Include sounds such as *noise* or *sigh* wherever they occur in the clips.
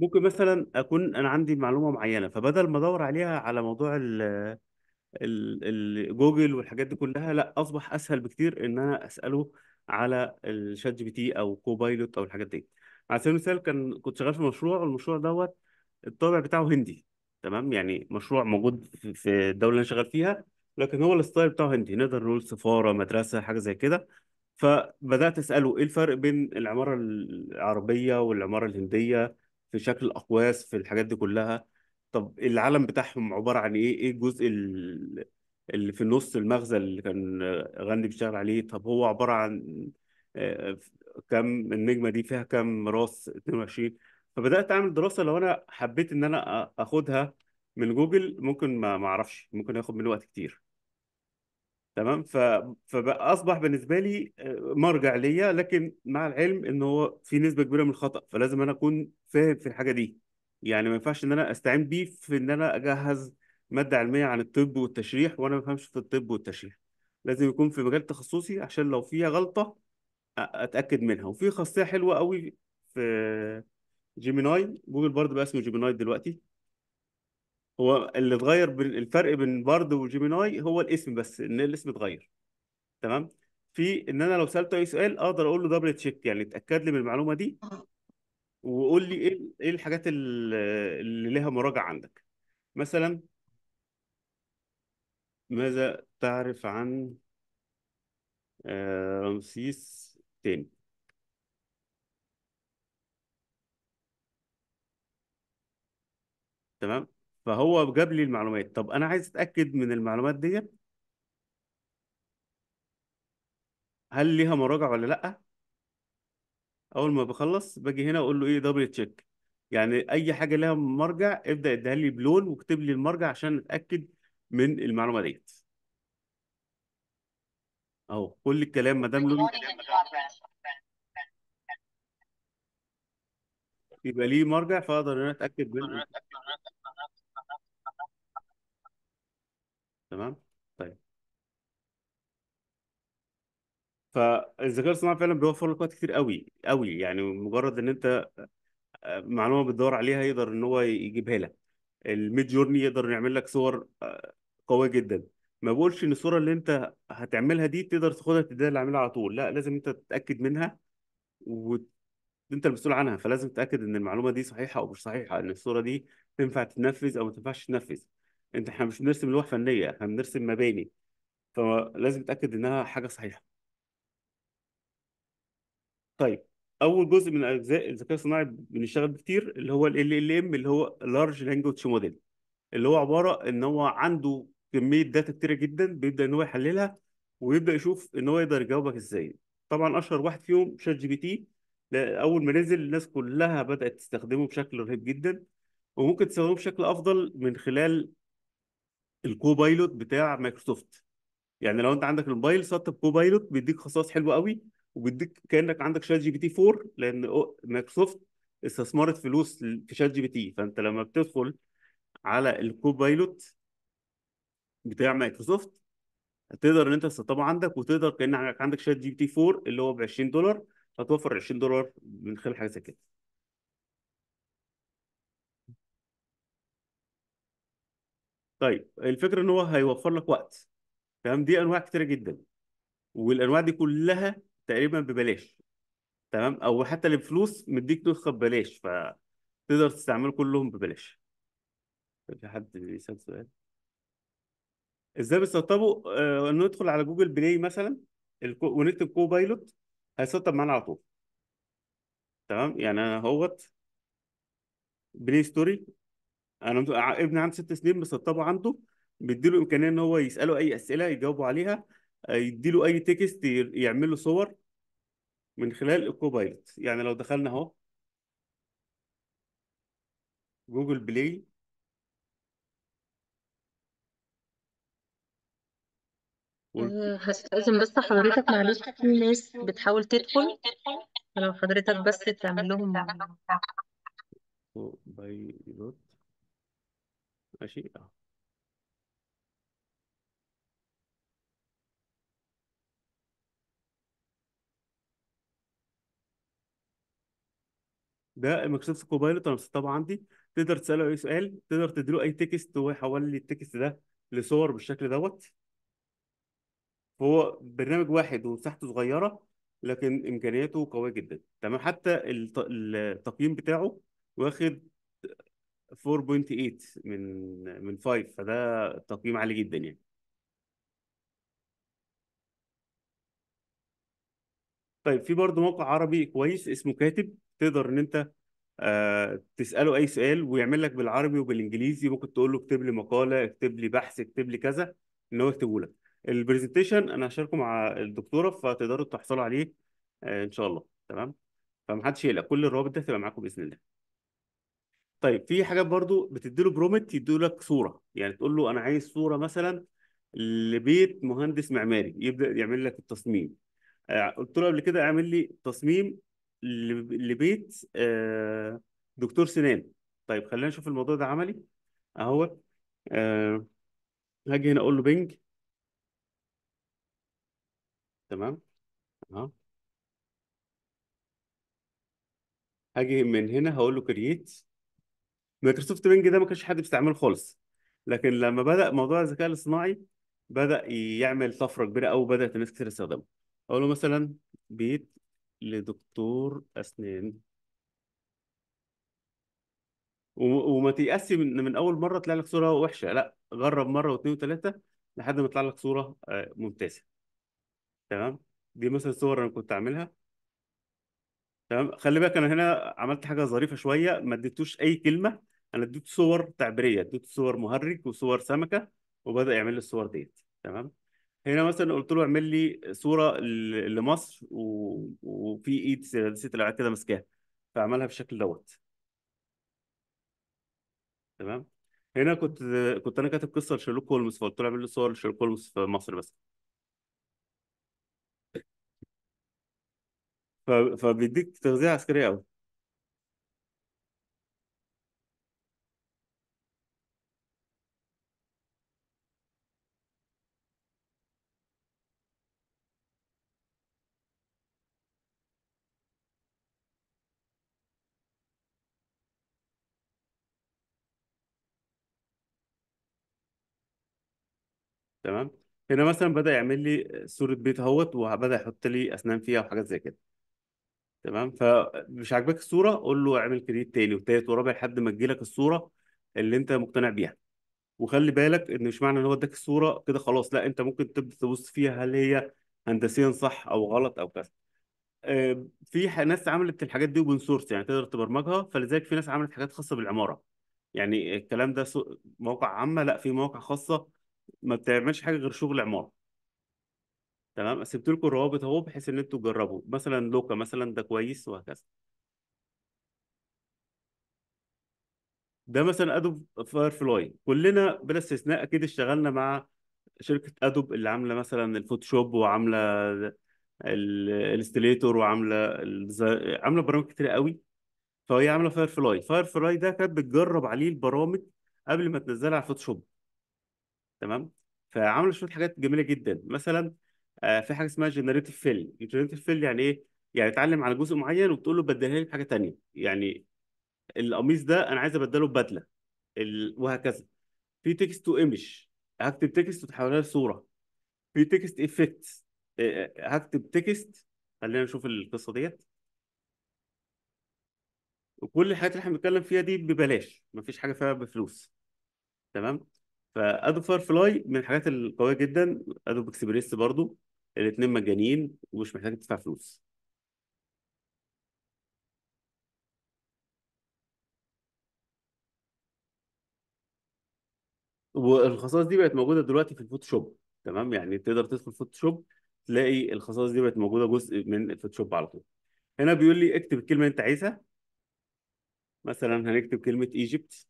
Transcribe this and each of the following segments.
ممكن مثلًا أكون أنا عندي معلومة معيّنة، فبدل ما أدوّر عليها على موضوع ال الجوجل والحاجات دي كلّها، لأ أصبح أسهل بكتير إن أنا أسأله على الشات جي بي تي أو كوبايلوت أو الحاجات دي. على سبيل المثال كان كنت شغّال في مشروع والمشروع دوت الطابع بتاعه هندي، تمام، يعني مشروع موجود في الدولة اللي أنا شغّال فيها، لكن هو الستايل بتاعه هندي، نقدر نقول سفارة، مدرسة، حاجة زي كده. فبدأت أسأله إيه الفرق بين العمارة العربية والعمارة الهندية؟ في شكل الاقواس في الحاجات دي كلها طب العالم بتاعهم عباره عن ايه ايه الجزء اللي في النص المغزى اللي كان غني بيشتغل عليه طب هو عباره عن آه، كم النجمه دي فيها كم راس 22 فبدات اعمل دراسه لو انا حبيت ان انا اخدها من جوجل ممكن ما اعرفش ممكن ياخد مني وقت كتير تمام فاصبح بالنسبه لي آه، مرجع ليا لكن مع العلم ان هو في نسبه كبيره من الخطا فلازم انا اكون فاهم في الحاجه دي يعني ما ينفعش ان انا استعين بيه في ان انا اجهز ماده علميه عن الطب والتشريح وانا ما بفهمش في الطب والتشريح لازم يكون في مجال تخصصي عشان لو فيها غلطه اتاكد منها وفي خاصيه حلوه قوي في جيميناي جوجل برضه بقى اسمه جيميناي دلوقتي هو اللي اتغير بين الفرق بين بارد وجيميناي هو الاسم بس ان الاسم اتغير تمام في ان انا لو سالته اي سؤال اقدر اقول له دبل تشيك يعني اتاكد لي من المعلومه دي آه. وقول لي ايه ايه الحاجات اللي لها مراجعه عندك مثلا ماذا تعرف عن آه، رمسيس تاني تمام فهو جاب لي المعلومات طب انا عايز اتاكد من المعلومات ديت هل ليها مراجع ولا لا اول ما بخلص باجي هنا اقول له ايه دبل تشيك يعني اي حاجه لها مرجع ابدا اديها لي بلون واكتب لي المرجع عشان اتاكد من المعلومه ديت اهو كل الكلام ما دام لون يبقى ليه مرجع فاقدر ان انا اتاكد منه تمام طيب فالذكاء الصناعي فعلا بيوفر لك وقت كتير قوي قوي يعني مجرد ان انت آه، معلومه بتدور عليها يقدر ان هو يجيبها لك الميد جورني يقدر يعمل لك صور آه، قويه جدا ما بقولش ان الصوره اللي انت هتعملها دي تقدر تاخدها تديها اللي على طول لا لازم انت تتاكد منها وانت المسؤول عنها فلازم تتاكد ان المعلومه دي صحيحه او مش صحيحه ان الصوره دي تنفع تتنفذ او ما تنفعش تتنفذ انت احنا مش بنرسم لوح فنيه احنا بنرسم مباني فلازم تتاكد انها حاجه صحيحه طيب اول جزء من اجزاء الذكاء الصناعي بنشتغل كتير اللي هو ال ال ام اللي هو لارج لانجوج موديل اللي هو عباره ان هو عنده كميه داتا كتيره جدا بيبدا ان هو يحللها ويبدا يشوف ان هو يقدر يجاوبك ازاي طبعا اشهر واحد فيهم شات جي بي تي اول ما نزل الناس كلها بدات تستخدمه بشكل رهيب جدا وممكن تستخدمه بشكل افضل من خلال الكوبايلوت بتاع مايكروسوفت يعني لو انت عندك الموبايل اب كوبايلوت بيديك خصائص حلوه قوي وبيديك كانك عندك شات جي بي تي 4 لان مايكروسوفت استثمرت فلوس في شات جي بي تي فانت لما بتدخل على الكوبايلوت بتاع مايكروسوفت هتقدر ان انت تسطبه عندك وتقدر كان عندك شات جي بي تي 4 اللي هو ب 20 دولار هتوفر 20 دولار من خلال حاجه زي كده طيب الفكره ان هو هيوفر لك وقت تمام دي انواع كتيره جدا والانواع دي كلها تقريبا ببلاش تمام او حتى اللي بفلوس مديك نسخه ببلاش فتقدر تستعمله كلهم ببلاش في حد بيسال سؤال ازاي بيسطبوا آه ندخل على جوجل بلاي مثلا ونكتب كوبايلوت هيسطب معانا على طول تمام يعني انا اهوت بلاي ستوري انا ابني عنده ست سنين مسطبه عنده بيديله امكانيه ان هو يساله اي اسئله يجاوبوا عليها آه، يديله اي تكست يعمل له صور من خلال الكوبايلوت يعني لو دخلنا اهو جوجل بلاي آه، هستأذن بس حضرتك معلش في ناس بتحاول تدخل فلو حضرتك بس تعمل لهم كوبايلوت ماشي اه ده مايكروسوفت كوبايلوت انا مسطبه عندي تقدر تساله اي سؤال تقدر تديله اي تكست وهو يحول لي التكست ده لصور بالشكل دوت هو برنامج واحد ومساحته صغيره لكن امكانياته قويه جدا تمام حتى التقييم بتاعه واخد 4.8 من من 5 فده تقييم عالي جدا يعني طيب في برضه موقع عربي كويس اسمه كاتب تقدر ان انت آه، تساله اي سؤال ويعمل لك بالعربي وبالانجليزي ممكن تقول له اكتب لي مقاله اكتب لي بحث اكتب لي كذا ان هو يكتبه لك البرزنتيشن انا هشاركه مع الدكتوره فتقدروا تحصلوا عليه آه، ان شاء الله تمام فمحدش يقلق كل الروابط ده هتبقى معاكم باذن الله طيب في حاجات برضو بتديله برومت لك صوره يعني تقول له انا عايز صوره مثلا لبيت مهندس معماري يبدا يعمل لك التصميم آه، قلت له قبل كده اعمل لي تصميم لبيت آه، دكتور سنان طيب خلينا نشوف الموضوع ده عملي اهو آه، هاجي هنا اقول له بنج تمام اهو هاجي من هنا هقول له كرييت مايكروسوفت وينج ده ما كانش حد بيستعمله خالص لكن لما بدا موضوع الذكاء الاصطناعي بدا يعمل طفره كبيره قوي بدات ناس كتير تستخدمه اقول له مثلا بيت لدكتور اسنان وما تيأسي من, من اول مره تطلع لك صوره وحشه لا جرب مره واثنين وثلاثه لحد ما يطلع لك صوره آه، ممتازه تمام دي مثلا صور انا كنت عاملها تمام خلي بالك انا هنا عملت حاجه ظريفه شويه ما اديتوش اي كلمه انا اديته صور تعبيريه اديته صور مهرج وصور سمكه وبدا يعمل لي الصور ديت تمام هنا مثلا قلت له اعمل لي صوره لمصر و... وفي ايد سياسه العراق كده ماسكاها فعملها بالشكل دوت تمام هنا كنت كنت انا كاتب قصه لشيرلوك هولمز فقلت له اعمل لي صور لشيرلوك هولمز في مصر بس فبيديك تغذيه عسكريه قوي تمام هنا مثلا بدأ يعمل لي صورة بيت اهوت وبدأ يحط لي أسنان فيها وحاجات زي كده تمام فمش عاجباك الصوره قول له اعمل كريت تاني وتالت ورابع لحد ما تجيلك الصوره اللي انت مقتنع بيها وخلي بالك ان مش معنى ان هو اداك الصوره كده خلاص لا انت ممكن تبدا تبص فيها هل هي هندسيا صح او غلط او كذا آه، في ناس عملت الحاجات دي اوبن سورس يعني تقدر تبرمجها فلذلك في ناس عملت حاجات خاصه بالعماره يعني الكلام ده موقع عامه لا في مواقع خاصه ما بتعملش حاجه غير شغل عماره تمام سبت لكم الروابط اهو بحيث ان انتوا تجربوا مثلا لوكا مثلا ده كويس وهكذا ده مثلا ادوب فاير فلاي كلنا بلا استثناء اكيد اشتغلنا مع شركه ادوب اللي عامله مثلا الفوتوشوب وعامله الاستليتور وعامله عامله برامج كتير قوي فهي عامله فاير فلاي فاير فلاي ده كانت بتجرب عليه البرامج قبل ما تنزلها على الفوتوشوب تمام فعامله شويه حاجات جميله جدا مثلا آه، في حاجه اسمها جنريتيف فيل جنريتيف فيل يعني ايه يعني اتعلم على جزء معين وبتقول له بدلها لي بحاجه ثانيه يعني القميص ده انا عايز ابدله ببدله ال... وهكذا في تكست تو ايمج هكتب تكست وتحولها لصوره في تكست افكت آه، آه، هكتب تكست خلينا نشوف القصه ديت وكل الحاجات اللي احنا بنتكلم فيها دي ببلاش مفيش حاجه فيها بفلوس تمام فادوب فاير فلاي من الحاجات القويه جدا ادوب اكسبريس برضو الاثنين مجانيين ومش محتاج تدفع فلوس والخصائص دي بقت موجوده دلوقتي في الفوتوشوب تمام يعني تقدر تدخل فوتوشوب تلاقي الخصائص دي بقت موجوده جزء من الفوتوشوب على طول هنا بيقول لي اكتب الكلمه اللي انت عايزها مثلا هنكتب كلمه ايجيبت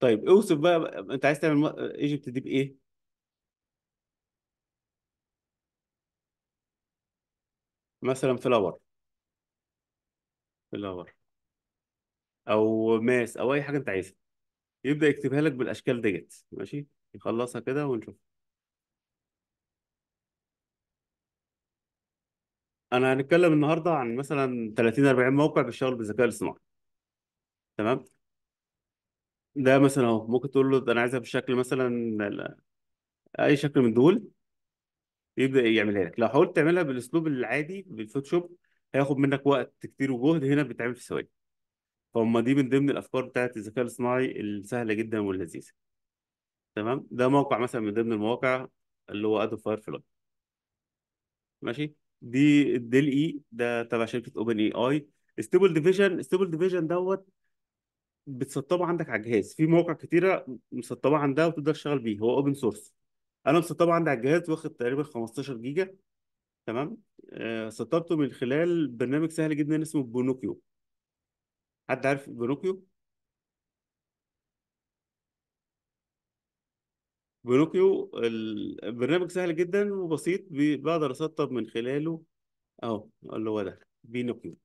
طيب اوصف بقى انت عايز تعمل ايجيبت دي بايه؟ مثلا فلاور فلاور او ماس او اي حاجه انت عايزها يبدا يكتبها لك بالاشكال ديت ماشي يخلصها كده ونشوف انا هنتكلم النهارده عن مثلا 30 40 موقع بيشتغل بالذكاء الاصطناعي تمام ده مثلا اهو ممكن تقول له ده انا عايزها بالشكل مثلا اي شكل من دول يبدا يعملها لك لو حاولت تعملها بالاسلوب العادي بالفوتوشوب هياخد منك وقت كتير وجهد هنا بتتعمل في ثواني فهم دي من ضمن الافكار بتاعت الذكاء الاصطناعي السهله جدا واللذيذه تمام ده موقع مثلا من ضمن المواقع اللي هو ادو فاير فلاي ماشي دي الديل اي e، ده تبع شركه اوبن اي اي ستيبل ديفيجن ستيبل ديفيجن دوت بتسطبه عندك على الجهاز في مواقع كتيره مسطبه عندها وتقدر تشتغل بيه هو اوبن سورس انا مسطبه عندي على الجهاز واخد تقريبا 15 جيجا تمام آه سطبته من خلال برنامج سهل جدا اسمه بونوكيو حد عارف بونوكيو بونوكيو البرنامج سهل جدا وبسيط بقدر اسطب من خلاله اهو اللي هو ده بينوكيو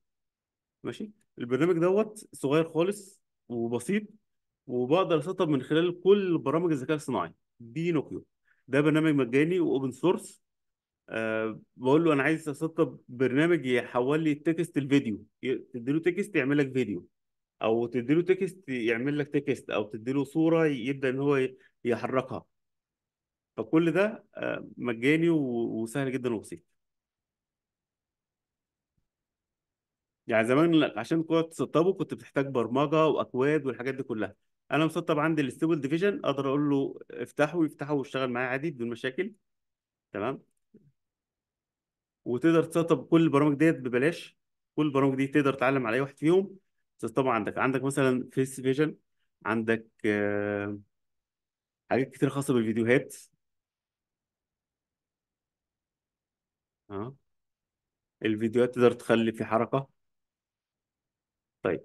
ماشي البرنامج دوت صغير خالص وبسيط وبقدر اسطب من خلال كل برامج الذكاء الصناعي دي نوكيو ده برنامج مجاني واوبن سورس أه بقول له انا عايز اسطب برنامج يحول لي التكست لفيديو تديله تكست يعمل لك فيديو او تديله تكست يعمل لك تكست او تديله صوره يبدا ان هو يحركها فكل ده آه، مجاني وسهل جدا وبسيط يعني زمان عشان كنت تسطبه كنت بتحتاج برمجه واكواد والحاجات دي كلها انا مسطب عندي الستيبل ديفيجن اقدر اقول له افتحه ويفتحه ويشتغل معايا عادي بدون مشاكل تمام وتقدر تسطب كل البرامج ديت ببلاش كل البرامج دي تقدر تعلم على اي واحد فيهم تسطبها عندك عندك مثلا فيس فيجن عندك آه، حاجات كتير خاصه بالفيديوهات اه الفيديوهات تقدر تخلي في حركه طيب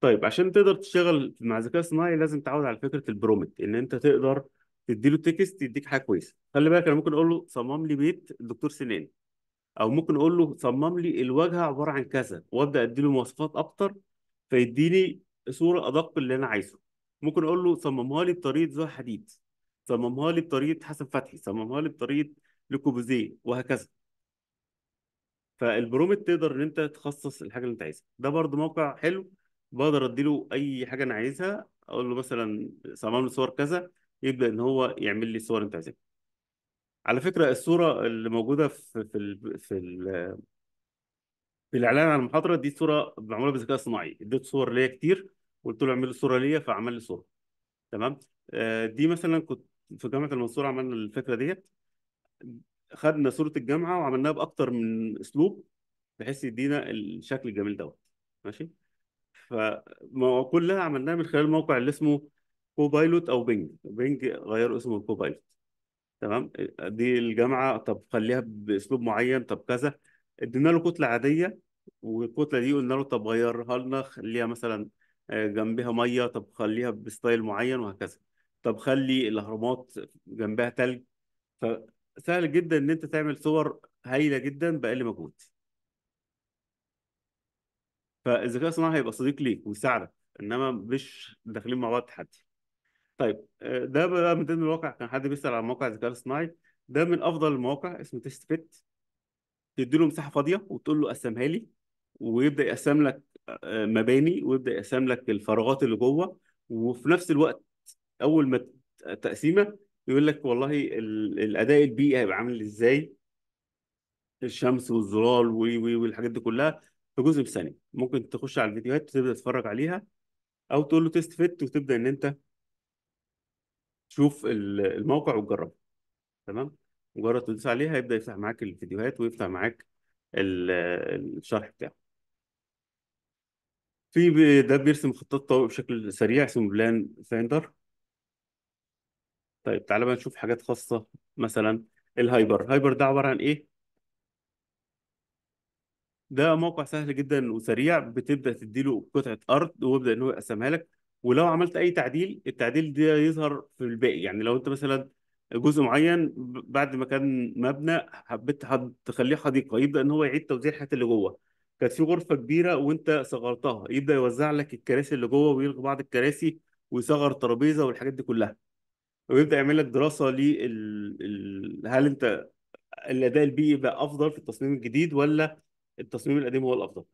طيب عشان تقدر تشتغل مع الذكاء الصناعي لازم تعود على فكره البرومت ان انت تقدر تديله تكست يديك حاجه كويسه خلي بالك انا ممكن اقول له صمم لي بيت الدكتور سنان او ممكن اقول له صمم لي الواجهه عباره عن كذا وابدا اديله مواصفات اكتر فيديني صوره ادق اللي انا عايزه ممكن اقول له صممها لي بطريقه زها حديد صممها لي بطريقه حسن فتحي صممها لي بطريقه لكوبوزيه وهكذا فالبرومت تقدر ان انت تخصص الحاجه اللي انت عايزها ده برضو موقع حلو بقدر اديله اي حاجه انا عايزها اقول له مثلا صمم لي صور كذا يبدا ان هو يعمل لي صور انت عايزها على فكره الصوره اللي موجوده في في الـ في الـ في الاعلان عن المحاضره دي صوره معموله بذكاء صناعي اديت صور ليا كتير قلت له اعمل لي صوره ليا فعمل لي صوره تمام آه، دي مثلا كنت في جامعه المنصوره عملنا الفكره ديت خدنا صوره الجامعه وعملناها باكتر من اسلوب بحيث يدينا الشكل الجميل دوت ماشي فكلها عملناها من خلال موقع اللي اسمه كوبايلوت او بينج بينج غير اسمه كوبايلوت تمام دي الجامعه طب خليها باسلوب معين طب كذا ادينا له كتله عاديه والكتله دي قلنا له طب غيرها لنا خليها مثلا آه، جنبها ميه طب خليها بستايل معين وهكذا طب خلي الاهرامات جنبها تلج سهل جدا ان انت تعمل صور هايله جدا باقل مجهود فالذكاء الصناعي هيبقى صديق ليك ويساعدك انما مش داخلين مع بعض تحدي طيب آه، ده بقى من ضمن الواقع كان حد بيسال عن موقع الذكاء الصناعي ده من افضل المواقع اسمه تيست فيت تدي له مساحه فاضيه وتقول له قسمها لي ويبدا يقسم لك آه، مباني ويبدا يقسم لك الفراغات اللي جوه وفي نفس الوقت اول ما تقسيمه يقول لك والله الاداء البيئي هيبقى عامل ازاي الشمس والظلال والحاجات دي كلها في جزء ثاني ممكن تخش على الفيديوهات وتبدا تتفرج عليها او تقول له تيست فيت وتبدا ان انت تشوف الموقع وتجربه تمام مجرد تدوس عليها يبدا يفتح معاك الفيديوهات ويفتح معاك الشرح بتاعه في ده بيرسم خطط طوارئ بشكل سريع اسمه بلان فايندر طيب تعالى بقى نشوف حاجات خاصة مثلا الهايبر هايبر ده عبارة عن ايه؟ ده موقع سهل جدا وسريع بتبدأ تديله قطعة أرض ويبدأ إن هو يقسمها لك ولو عملت أي تعديل التعديل ده يظهر في الباقي يعني لو أنت مثلا جزء معين بعد ما كان مبنى حبيت تخليه حديقة يبدأ إن هو يعيد توزيع الحاجات اللي جوه كانت في غرفة كبيرة وأنت صغرتها يبدأ يوزع لك الكراسي اللي جوه ويلغي بعض الكراسي ويصغر الترابيزة والحاجات دي كلها ويبدا يعمل لك دراسه ل ال... هل انت الاداء البيئي بقى افضل في التصميم الجديد ولا التصميم القديم هو الافضل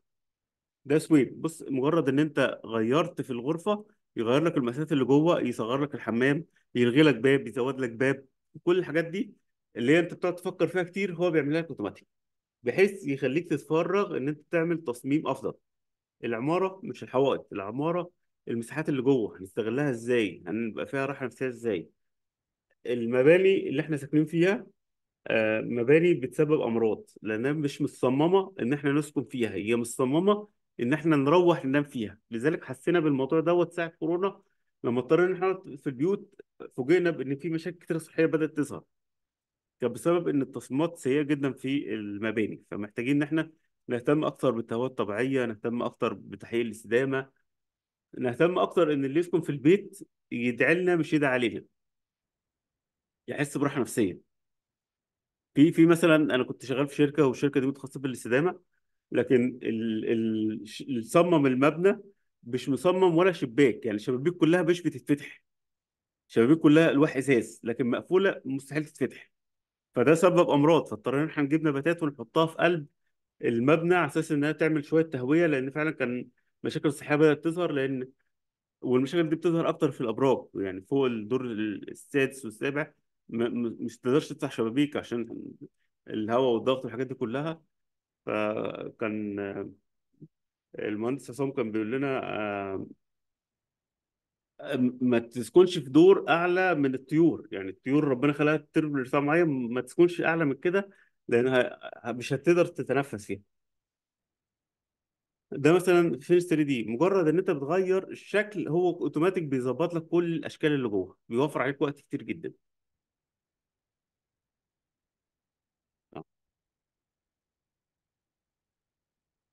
ده سويب بص مجرد ان انت غيرت في الغرفه يغير لك المسافات اللي جوه يصغر لك الحمام يلغي لك باب يزود لك باب كل الحاجات دي اللي هي انت بتقعد تفكر فيها كتير هو بيعملها لك اوتوماتيك بحيث يخليك تتفرغ ان انت تعمل تصميم افضل العماره مش الحوائط العماره المساحات اللي جوه هنستغلها ازاي هنبقى فيها راحه نفسيه ازاي المباني اللي احنا ساكنين فيها آه، مباني بتسبب امراض لانها مش مصممه ان احنا نسكن فيها هي مصممه ان احنا نروح ننام فيها لذلك حسينا بالموضوع دوت ساعه كورونا لما اضطرينا ان احنا في البيوت فوجئنا بان في مشاكل كتير صحيه بدات تظهر كان بسبب ان التصميمات سيئه جدا في المباني فمحتاجين ان احنا نهتم اكتر بالتهوية الطبيعيه نهتم اكتر بتحقيق الاستدامه نهتم اكتر ان اللي يسكن في البيت يدعي لنا مش يدعي علينا يحس براحه نفسيه في في مثلا انا كنت شغال في شركه والشركه دي متخصصه بالاستدامه لكن ال ال صمم المبنى مش مصمم ولا شباك يعني الشبابيك كلها مش بتتفتح الشبابيك كلها الواح ازاز لكن مقفوله مستحيل تتفتح فده سبب امراض فاضطرينا ان احنا نجيب نباتات ونحطها في قلب المبنى على اساس انها تعمل شويه تهويه لان فعلا كان مشاكل الصحيه بدات تظهر لان والمشاكل دي بتظهر اكتر في الابراج يعني فوق الدور السادس والسابع مش تقدرش تفتح شبابيك عشان الهواء والضغط والحاجات دي كلها فكان المهندس عصام كان بيقول لنا آه، ما تسكنش في دور اعلى من الطيور يعني الطيور ربنا خلقها تطير لارتفاع معين ما تسكنش اعلى من كده لانها مش هتقدر تتنفس فيها يعني. ده مثلا فينس 3 دي مجرد ان انت بتغير الشكل هو اوتوماتيك بيظبط لك كل الاشكال اللي جوه بيوفر عليك وقت كتير جدا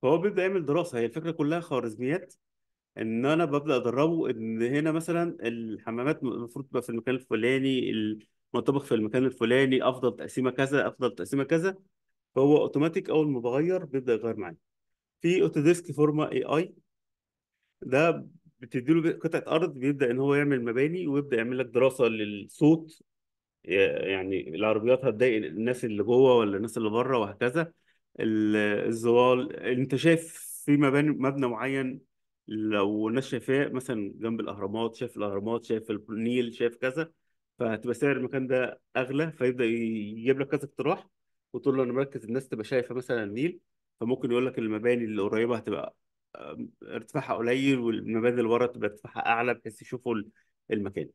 فهو بيبدا يعمل دراسه هي الفكره كلها خوارزميات ان انا ببدا ادربه ان هنا مثلا الحمامات المفروض تبقى في المكان الفلاني المطبخ في المكان الفلاني افضل تقسيمه كذا افضل تقسيمه كذا فهو اوتوماتيك اول ما بغير بيبدا يغير معايا في اوتوديسك فورما اي اي ده بتديله قطعه ارض بيبدا ان هو يعمل مباني ويبدا يعمل لك دراسه للصوت يعني العربيات هتضايق الناس اللي جوه ولا الناس اللي بره وهكذا الظلال انت شايف في مباني مبنى معين لو الناس شايفاه مثلا جنب الاهرامات شايف الاهرامات شايف النيل شايف كذا فهتبقى سعر المكان ده اغلى فيبدا يجيب لك كذا اقتراح وتقول له انا مركز الناس تبقى شايفه مثلا النيل فممكن يقول لك المباني اللي قريبه هتبقى ارتفاعها قليل والمباني اللي ورا تبقى ارتفاعها اعلى بحيث يشوفوا المكان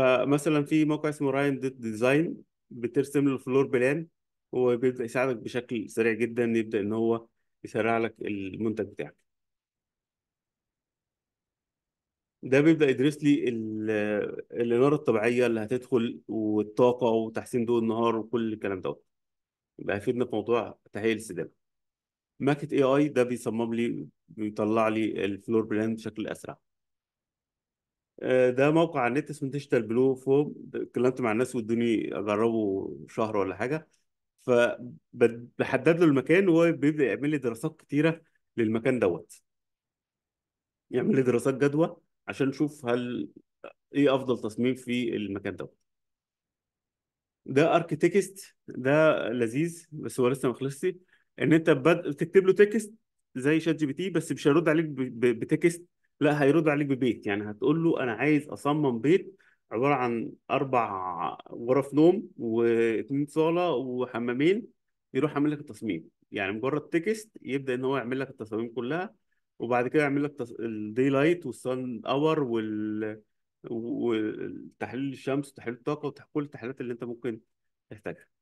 فمثلا في موقع اسمه راين ديزاين بترسم له الفلور بلان وبيبدا يساعدك بشكل سريع جدا يبدا ان هو يسرع لك المنتج بتاعك ده بيبدا يدرس لي الاناره الطبيعيه اللي هتدخل والطاقه وتحسين ضوء النهار وكل الكلام دوت يبقى هيفيدنا في موضوع تهيئه الاستدامه ماكت اي اي ده بيصمم لي بيطلع لي الفلور بلان بشكل اسرع آه، ده موقع على النت اسمه ديجيتال بلو فوم اتكلمت مع الناس وادوني اجربه شهر ولا حاجه فبحدد له المكان وهو بيبدا يعمل لي دراسات كتيره للمكان دوت يعمل لي دراسات جدوى عشان نشوف هل ايه افضل تصميم في المكان دوت ده اركتكست ده لذيذ بس هو لسه ما خلصش ان انت بتكتب له تكست زي شات جي بي تي بس مش هيرد عليك بتكست لا هيرد عليك ببيت يعني هتقول له انا عايز اصمم بيت عباره عن اربع غرف نوم واثنين صاله وحمامين يروح يعمل لك التصميم يعني مجرد تكست يبدا ان هو يعمل لك التصاميم كلها وبعد كده يعمل لك تص... الدي لايت والسن اور وال والتحليل الشمس وتحليل الطاقه وكل التحليلات اللي انت ممكن تحتاجها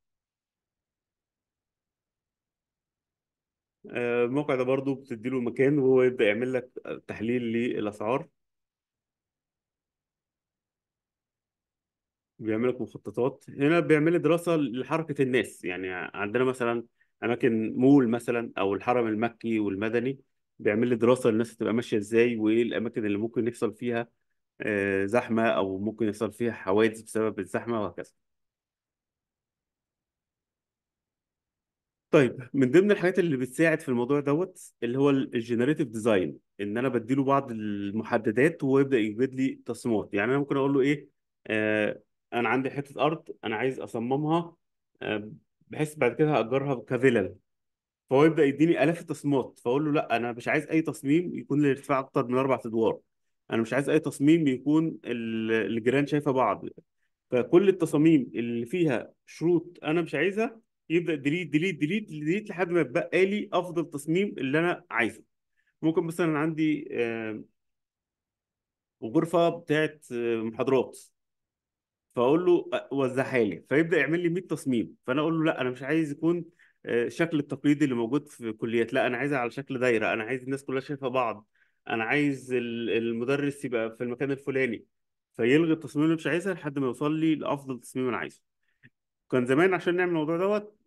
آه، الموقع ده برضو بتديله مكان وهو يبدأ يعمل لك تحليل للأسعار بيعمل لك مخططات هنا بيعمل لي دراسة لحركة الناس يعني عندنا مثلا أماكن مول مثلا أو الحرم المكي والمدني بيعمل لي دراسة للناس تبقى ماشية إزاي وإيه الأماكن اللي ممكن يحصل فيها آه، زحمة أو ممكن يحصل فيها حوادث بسبب الزحمة وهكذا طيب من ضمن الحاجات اللي بتساعد في الموضوع دوت اللي هو الجنريتيف ديزاين ان انا بدي له بعض المحددات وهو يبدا يجبد لي تصميمات يعني انا ممكن اقول له ايه آه انا عندي حته ارض انا عايز اصممها آه بحيث بعد كده هاجرها كفيلل فهو يبدا يديني الاف التصميمات فاقول له لا انا مش عايز اي تصميم يكون الارتفاع اكتر من اربع ادوار انا مش عايز اي تصميم يكون الجيران شايفه بعض فكل التصاميم اللي فيها شروط انا مش عايزها يبدا ديليت ديليت ديليت ديليت لحد ما يتبقى لي افضل تصميم اللي انا عايزه ممكن مثلا عندي آه، غرفه بتاعت آه، محاضرات فاقول له آه، وزعها لي فيبدا يعمل لي 100 تصميم فانا اقول له لا انا مش عايز يكون الشكل التقليدي اللي موجود في الكليات لا انا عايزها على شكل دايره انا عايز الناس كلها شايفه بعض انا عايز المدرس يبقى في المكان الفلاني فيلغي التصميم اللي مش عايزها لحد ما يوصل لي لافضل تصميم انا عايزه كان زمان عشان نعمل الموضوع دوت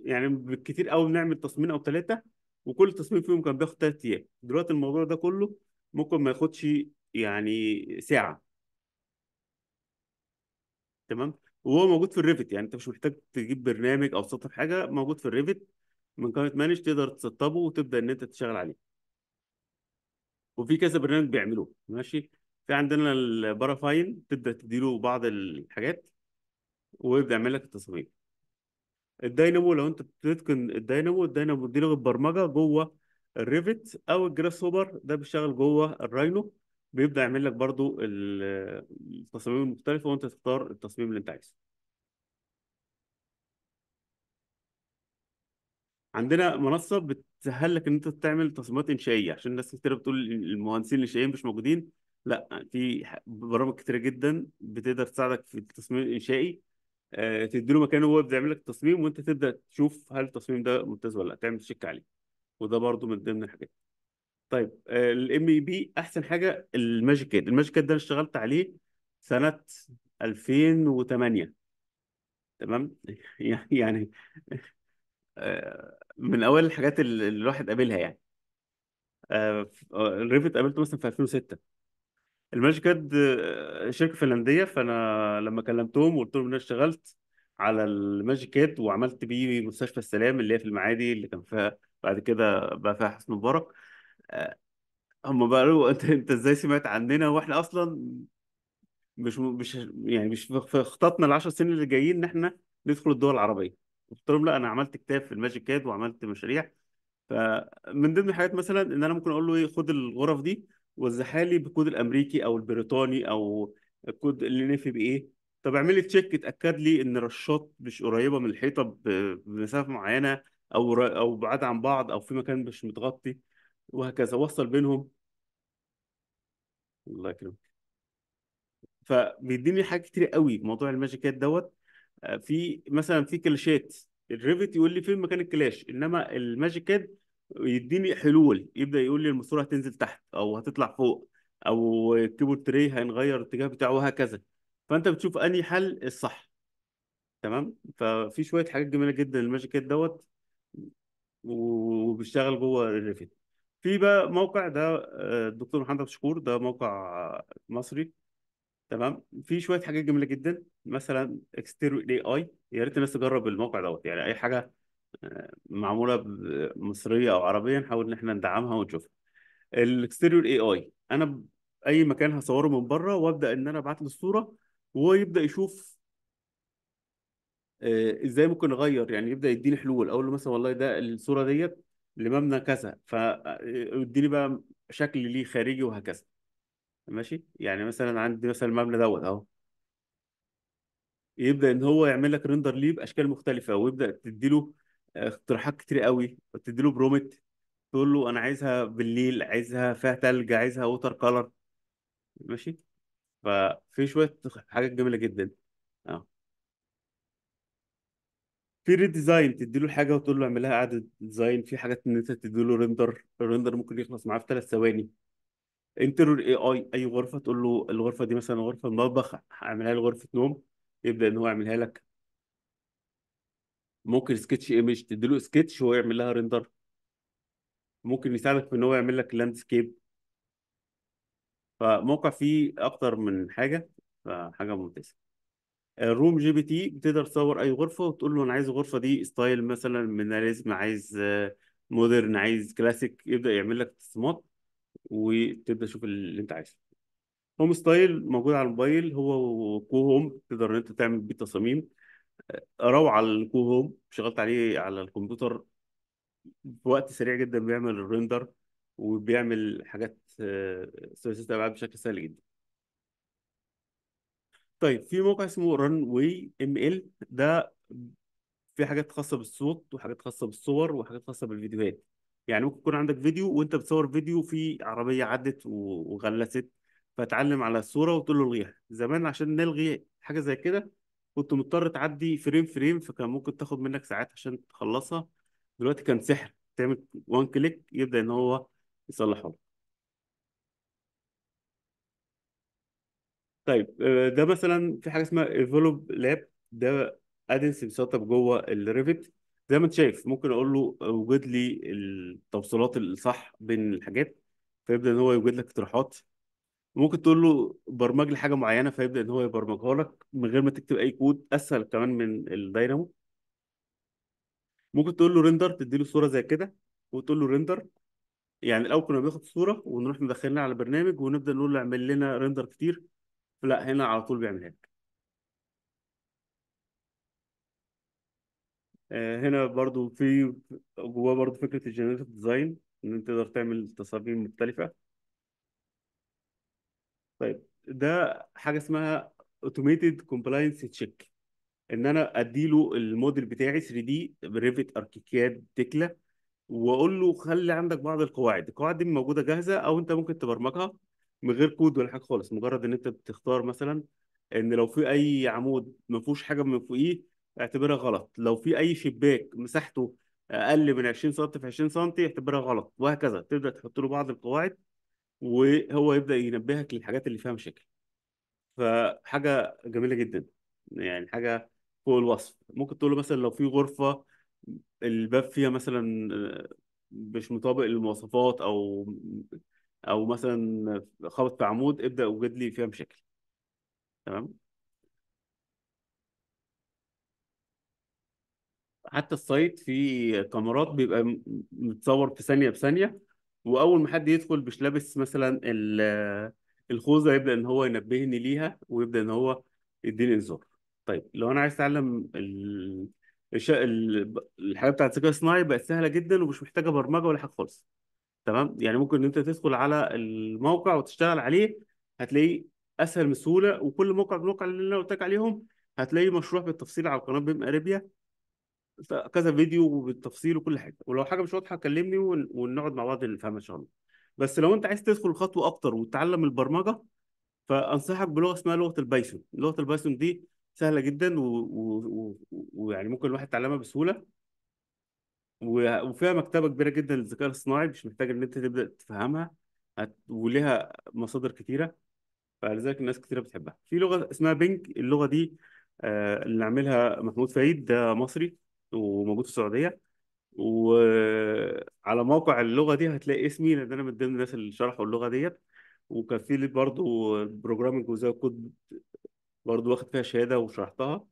يعني بالكتير قوي بنعمل تصميم او ثلاثه وكل تصميم فيهم كان بياخد ثلاث ايام دلوقتي الموضوع ده كله ممكن ما ياخدش يعني ساعه تمام وهو موجود في الريفت يعني انت مش محتاج تجيب برنامج او تسطب حاجه موجود في الريفت من كانت مانج تقدر تسطبه وتبدا ان انت تشتغل عليه وفي كذا برنامج بيعملوه ماشي في عندنا البارافاين تبدا تديله بعض الحاجات ويبدا يعمل لك التصميم الدينامو لو انت بتتقن الدينامو الدينامو دي لغه برمجه جوه الريفت او الجراس هوبر ده بيشتغل جوه الراينو بيبدا يعمل لك برضو التصاميم المختلفه وانت تختار التصميم اللي انت عايزه عندنا منصه بتسهل لك ان انت تعمل تصميمات انشائيه عشان ناس كتير بتقول المهندسين الانشائيين مش موجودين لا في برامج كتيره جدا بتقدر تساعدك في التصميم الانشائي آه، تديله مكانه وهو بيعمل لك التصميم وانت تبدا تشوف هل التصميم ده ممتاز ولا لا تعمل تشيك عليه وده برضو من ضمن الحاجات طيب الام اي بي احسن حاجه الماجيك الماجيكاد ده انا اشتغلت عليه سنه 2008 تمام *laughs* يعني آه، من اول الحاجات اللي الواحد قابلها يعني آه، الريفت قابلته مثلا في 2006 الماجيك كاد آه، شركه فنلنديه فانا لما كلمتهم وقلت لهم ان انا اشتغلت على الماجيك كاد وعملت بيه مستشفى السلام اللي هي في المعادي اللي كان فيها بعد كده بقى فيها حسن مبارك آه، هم بقى قالوا انت انت ازاي سمعت عننا واحنا اصلا مش مش يعني مش في في خططنا العشر سنين اللي جايين ان احنا ندخل الدول العربيه قلت لهم لا انا عملت كتاب في الماجيك كاد وعملت مشاريع فمن ضمن الحاجات مثلا ان انا ممكن اقول له ايه خد الغرف دي لي بالكود الامريكي او البريطاني او الكود اللي نفي بايه طب اعمل لي تشيك اتاكد لي ان الرشاط مش قريبه من الحيطه بمسافه معينه او او بعاد عن بعض او في مكان مش متغطي وهكذا وصل بينهم الله يكرمك فبيديني حاجات كتير قوي موضوع الماجيكات دوت آه، في مثلا في كلاشات الريفت يقول لي فين مكان الكلاش انما الماجيكات يديني حلول يبدا يقول لي الماسوره هتنزل تحت او هتطلع فوق او الكيبورد تري هنغير الاتجاه بتاعه وهكذا فانت بتشوف انهي حل الصح تمام ففي شويه حاجات جميله جدا الماجيكات دوت وبيشتغل جوه الريفيت في بقى موقع ده الدكتور آه، محمد شكور ده موقع مصري تمام في شويه حاجات جميله جدا مثلا اكستيرو اي اي يا ريت الناس تجرب الموقع دوت يعني اي حاجه معموله مصريه او عربيه نحاول ان احنا ندعمها ونشوفها الاكستيريور اي اي انا اي مكان هصوره من بره وابدا ان انا ابعت له الصوره وهو يبدا يشوف آه، ازاي ممكن اغير يعني يبدا يديني حلول اقول له مثلا والله ده الصوره ديت لمبنى كذا فاديني آه، بقى شكل ليه خارجي وهكذا ماشي يعني مثلا عندي مثلا المبنى دوت اهو يبدا ان هو يعمل لك ريندر ليه باشكال مختلفه ويبدا تدي له اقتراحات كتير قوي له برومت تقول له انا عايزها بالليل عايزها فيها تلج عايزها ووتر كلر ماشي ففي شويه حاجات جميله جدا اه في ريديزاين تديله حاجه وتقول له اعمل لها اعاده ديزاين في حاجات ان انت تديله ريندر الريندر ممكن يخلص معاه في ثلاث ثواني انترور اي اي اي غرفه تقول له الغرفه دي مثلا غرفه المطبخ اعملها لي غرفه نوم يبدا ان هو يعملها لك ممكن سكتش ايمج تديله سكتش وهو يعمل لها ريندر ممكن يساعدك في ان هو يعمل لك لاندسكيب فموقع فيه اكتر من حاجه فحاجه ممتازه الروم جي بي تي بتقدر تصور اي غرفه وتقول له انا عايز الغرفه دي ستايل مثلا ميناليزم عايز مودرن عايز كلاسيك يبدا يعمل لك تصميمات وتبدا تشوف اللي انت عايزه هوم ستايل موجود على الموبايل هو وكو هوم تقدر ان انت تعمل بيه تصاميم روعه الكو هوم شغلت عليه على الكمبيوتر في وقت سريع جدا بيعمل الريندر وبيعمل حاجات سيرفيسات آه، ألعاب بشكل سهل جدا طيب في موقع اسمه رن واي ام ال ده في حاجات خاصه بالصوت وحاجات خاصه بالصور وحاجات خاصه بالفيديوهات يعني ممكن يكون عندك فيديو وانت بتصور فيديو في عربيه عدت وغلست فتعلم على الصوره وتقول له الغيها زمان عشان نلغي حاجه زي كده كنت مضطر تعدي فريم فريم فكان ممكن تاخد منك ساعات عشان تخلصها دلوقتي كان سحر تعمل وان كليك يبدا ان هو يصلحه طيب آه، ده مثلا في حاجه اسمها ايفولوب لاب ده ادنس بيسطب جوه الريفت زي ما انت شايف ممكن اقول له وجد لي التوصيلات الصح بين الحاجات فيبدا ان هو يوجد لك اقتراحات ممكن تقول له برمج لي حاجه معينه فيبدا ان هو يبرمجها لك من غير ما تكتب اي كود اسهل كمان من الداينامو ممكن تقول له ريندر تدي له صوره زي كده وتقول له ريندر يعني الاول كنا بناخد صوره ونروح مدخلينها على برنامج ونبدا نقول له اعمل لنا ريندر كتير لا هنا على طول بيعملها لك آه، هنا برضو في جواه برضو فكره الجينيريتيف ديزاين ان انت تقدر تعمل تصاميم مختلفه طيب ده حاجه اسمها اوتوميتد كومبلاينس تشيك ان انا ادي له الموديل بتاعي 3 دي بريفت اركيكاد تكلا واقول له خلي عندك بعض القواعد القواعد دي موجوده جاهزه او انت ممكن تبرمجها من غير كود ولا حاجه خالص مجرد ان انت بتختار مثلا ان لو في اي عمود ما فيهوش حاجه من فوقيه اعتبرها غلط لو في اي شباك مساحته اقل من 20 سم في 20 سم اعتبرها غلط وهكذا تبدا تحط له بعض القواعد وهو يبدا ينبهك للحاجات اللي فيها مشاكل فحاجه جميله جدا يعني حاجه فوق الوصف ممكن تقول له مثلا لو في غرفه الباب فيها مثلا آه، مش مطابق للمواصفات او او مثلا خبط في عمود ابدا وجد لي فيها مشاكل تمام حتى السايت فيه كاميرات بيبقى متصور في ثانيه بثانيه واول ما حد يدخل مش لابس مثلا الخوذه يبدا ان هو ينبهني ليها ويبدا ان هو يديني انذار طيب لو انا عايز اتعلم ال- الحاجه بتاعت الذكاء الصناعي بقت سهله جدا ومش محتاجه برمجه ولا حاجه خالص تمام يعني ممكن ان انت تدخل على الموقع وتشتغل عليه هتلاقيه اسهل بسهوله وكل موقع من الموقع اللي انا قلت لك عليهم هتلاقيه مشروح بالتفصيل على قناه بيم اريبيا كذا فيديو وبالتفصيل وكل حاجه ولو حاجه مش واضحه كلمني ونقعد مع بعض نفهمها ان شاء الله بس لو انت عايز تدخل خطوه اكتر وتتعلم البرمجه فانصحك بلغه اسمها لغه البايثون لغه البايثون دي سهله جدا ويعني ممكن الواحد يتعلمها بسهوله و... وفيها مكتبه كبيره جدا للذكاء الصناعي مش محتاج ان انت تبدا تفهمها هت... ولها مصادر كتيره فلذلك الناس كتيره بتحبها في لغه اسمها بينج اللغه دي آه اللي عاملها محمود فريد ده مصري وموجود في السعوديه وعلى موقع اللغه دي هتلاقي اسمي لان انا من ضمن الناس اللي شرحوا اللغه ديت وكان في برضه بروجرامنج وزي كود برضه واخد فيها شهاده وشرحتها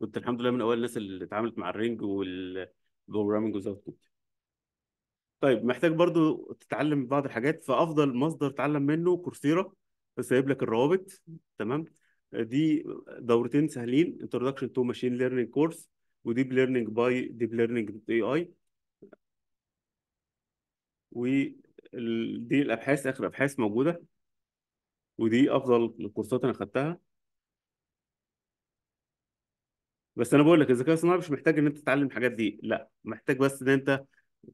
كنت الحمد لله من اوائل الناس اللي اتعاملت مع الرينج والبروجرامنج وزي كود طيب محتاج برضو تتعلم بعض الحاجات فافضل مصدر تعلم منه كورسيرا سايب لك الروابط تمام دي دورتين سهلين انتروداكشن تو ماشين ليرنينج كورس وديب ليرنينج باي ديب ليرنينج دوت اي اي ودي الابحاث اخر ابحاث موجوده ودي افضل الكورسات انا خدتها بس انا بقول لك الذكاء الصناعي مش محتاج ان انت تتعلم الحاجات دي لا محتاج بس ان انت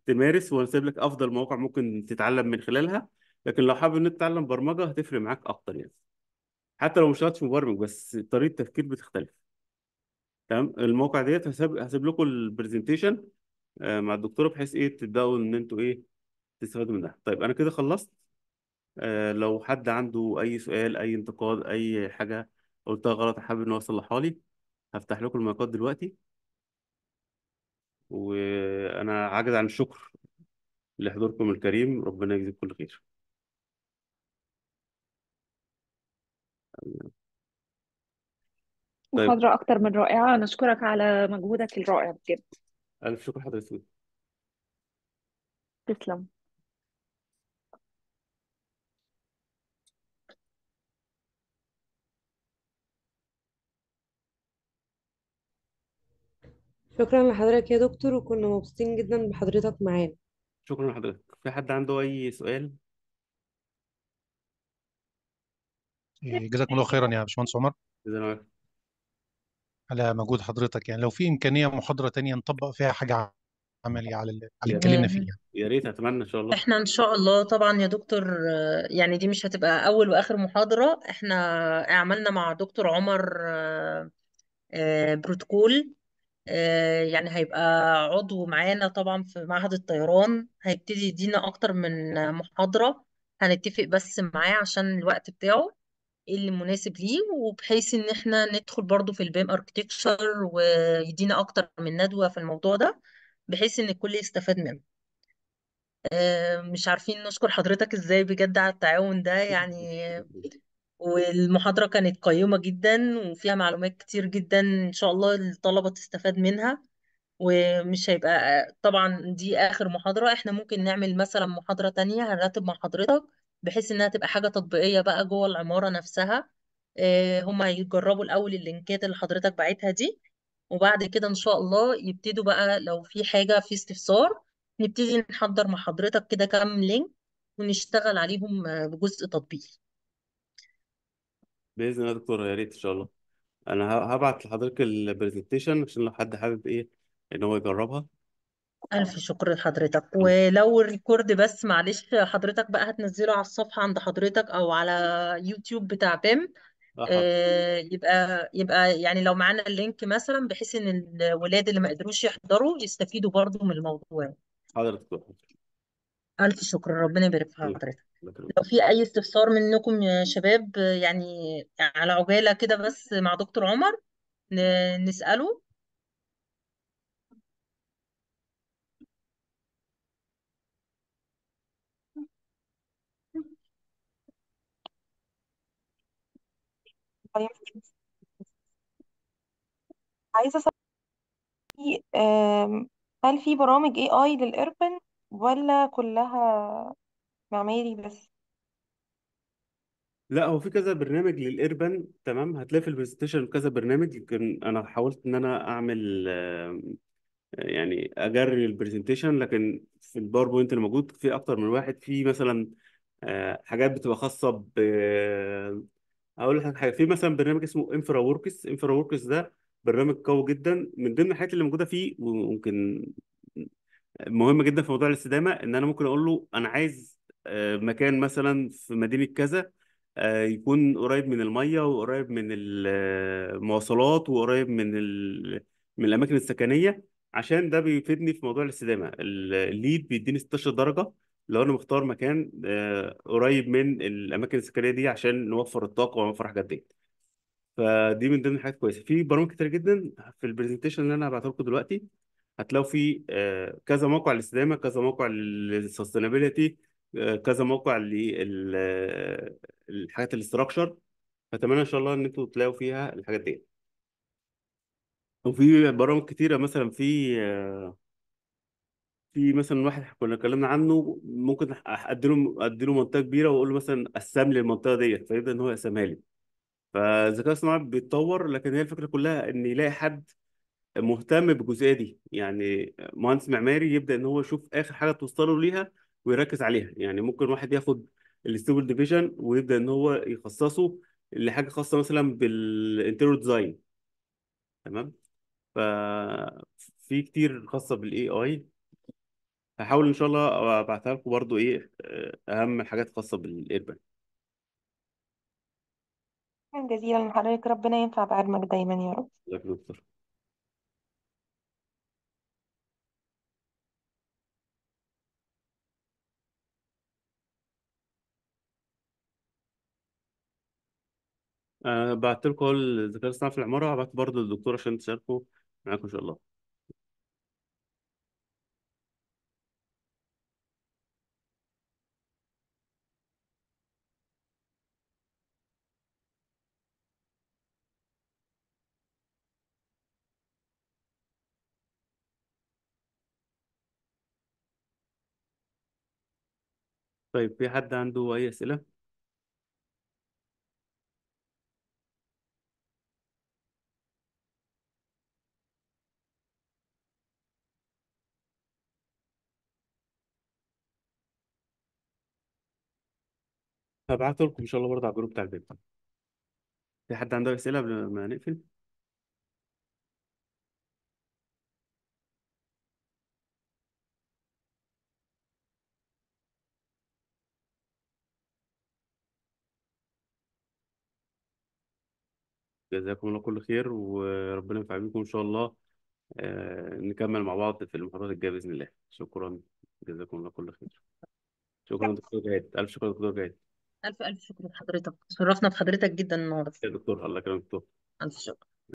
تمارس سايب لك افضل مواقع ممكن تتعلم من خلالها لكن لو حابب ان انت تتعلم برمجه هتفرق معاك اكتر يعني حتى لو مش شغلتش مبرمج بس طريقه التفكير بتختلف تمام الموقع ديت هسيب هسيب لكم البرزنتيشن آه، مع الدكتوره بحيث ايه تبداوا ان انتوا ايه تستفادوا منها طيب انا كده خلصت آه، لو حد عنده اي سؤال اي انتقاد اي حاجه قلتها غلط حابب ان هو يصلحها لي هفتح لكم المايكات دلوقتي وانا عاجز عن الشكر لحضوركم الكريم ربنا يجزيكم كل خير طيب محاضرة أكتر من رائعة نشكرك على مجهودك الرائع بجد أنا شكر حضرتك تسلم شكرا لحضرتك يا دكتور وكنا مبسوطين جدا بحضرتك معانا شكرا لحضرتك في حد عنده أي سؤال؟ جزاك جزاكم الله خيرا يا باشمهندس عمر على مجهود حضرتك يعني لو في امكانيه محاضره تانية نطبق فيها حاجه عمليه على اللي اتكلمنا فيه يعني يا ريت اتمنى ان شاء الله احنا ان شاء الله طبعا يا دكتور يعني دي مش هتبقى اول واخر محاضره احنا عملنا مع دكتور عمر آه، بروتوكول آه، يعني هيبقى عضو معانا طبعا في معهد الطيران هيبتدي يدينا اكتر من محاضره هنتفق بس معاه عشان الوقت بتاعه ايه اللي مناسب ليه وبحيث ان احنا ندخل برضو في البيم اركتكتشر ويدينا اكتر من ندوة في الموضوع ده بحيث ان الكل يستفاد منه آه، مش عارفين نشكر حضرتك ازاي بجد على التعاون ده يعني والمحاضرة كانت قيمة جدا وفيها معلومات كتير جدا إن شاء الله الطلبة تستفاد منها ومش هيبقى طبعا دي آخر محاضرة احنا ممكن نعمل مثلا محاضرة تانية هنرتب مع حضرتك بحيث انها تبقى حاجه تطبيقيه بقى جوه العماره نفسها آه، هم هيجربوا الاول اللينكات اللي حضرتك باعتها دي وبعد كده ان شاء الله يبتدوا بقى لو في حاجه في استفسار نبتدي نحضر مع حضرتك كده كام لينك ونشتغل عليهم آه، بجزء تطبيقي باذن الله يا دكتور يا ريت ان شاء الله انا هبعت لحضرتك البرزنتيشن عشان لو حد حابب ايه ان هو يجربها ألف شكر لحضرتك ولو الريكورد بس معلش حضرتك بقى هتنزله على الصفحة عند حضرتك أو على يوتيوب بتاع بيم آه، يبقى يبقى يعني لو معانا اللينك مثلا بحيث إن الولاد اللي ما قدروش يحضروا يستفيدوا برضو من الموضوع حضرتك ألف شكر ربنا يبارك في الله حضرتك لو في أي استفسار منكم يا شباب يعني على عجالة كده بس مع دكتور عمر نسأله طيب. عايزة أسأل في هل في برامج اي اي للإربن ولا كلها معماري بس لا هو في كذا برنامج للإيربان تمام هتلاقي في البلايستيشن كذا برنامج يمكن أنا حاولت إن أنا أعمل يعني أجري البرزنتيشن لكن في الباوربوينت اللي موجود في أكتر من واحد في مثلا آه، حاجات بتبقى خاصة ب اقول لك حاجه في مثلا برنامج اسمه انفرا وركس انفرا وركس ده برنامج قوي جدا من ضمن الحاجات اللي موجوده فيه وممكن مهمه جدا في موضوع الاستدامه ان انا ممكن اقول له انا عايز آه، مكان مثلا في مدينه كذا آه، يكون قريب من الميه وقريب من المواصلات آه، وقريب من من الاماكن السكنيه عشان ده بيفيدني في موضوع الاستدامه الليد بيديني 16 درجه لو انا مختار مكان آه، قريب من الاماكن السكنيه دي عشان نوفر الطاقه ونوفر حاجات دي فدي من ضمن الحاجات كويسه في برامج كتير جدا في البرزنتيشن اللي انا هبعته لكم دلوقتي هتلاقوا في آه، كذا موقع للاستدامه كذا موقع للسستينابيلتي آه، كذا موقع للحاجات الاستراكشر فاتمنى ان شاء الله ان انتم تلاقوا فيها الحاجات دي وفي برامج كتيره مثلا في في مثلا واحد كنا اتكلمنا عنه ممكن ادي له ادي له منطقه كبيره واقول له مثلا قسم لي المنطقه ديت فيبدا ان هو يقسمها لي فالذكاء الصناعي بيتطور لكن هي الفكره كلها ان يلاقي حد مهتم بالجزئيه دي يعني مهندس معماري يبدا ان هو يشوف اخر حاجه توصله ليها ويركز عليها يعني ممكن واحد ياخد الستيبل ديفيجن ويبدا ان هو يخصصه لحاجه خاصه مثلا بالانتيرو ديزاين تمام ف في كتير خاصه بالاي اي هحاول ان شاء الله ابعتها لكم برضو ايه اهم الحاجات الخاصه بالايرباك شكرا جزيلا لحضرتك ربنا ينفع بعلمك دايما يا رب ازيك دكتور بعت لكم الذكاء الاصطناعي في العماره وبعت برضه للدكتور عشان تشاركوا معاكم ان شاء الله طيب في حد عنده أي أسئلة؟ هبعته لكم إن شاء الله برضه على الجروب بتاع البيت في حد عنده أسئلة قبل ما نقفل؟ جزاكم الله كل خير وربنا ينفع بيكم إن شاء الله آه، نكمل مع بعض في المحاضرات الجاية بإذن الله شكرا جزاكم الله كل خير شكرا دكتور جهاد ألف شكرا دكتور جهاد ألف ألف شكر لحضرتك تشرفنا بحضرتك جدا النهاردة يا دكتور الله يكرمك دكتور ألف شكر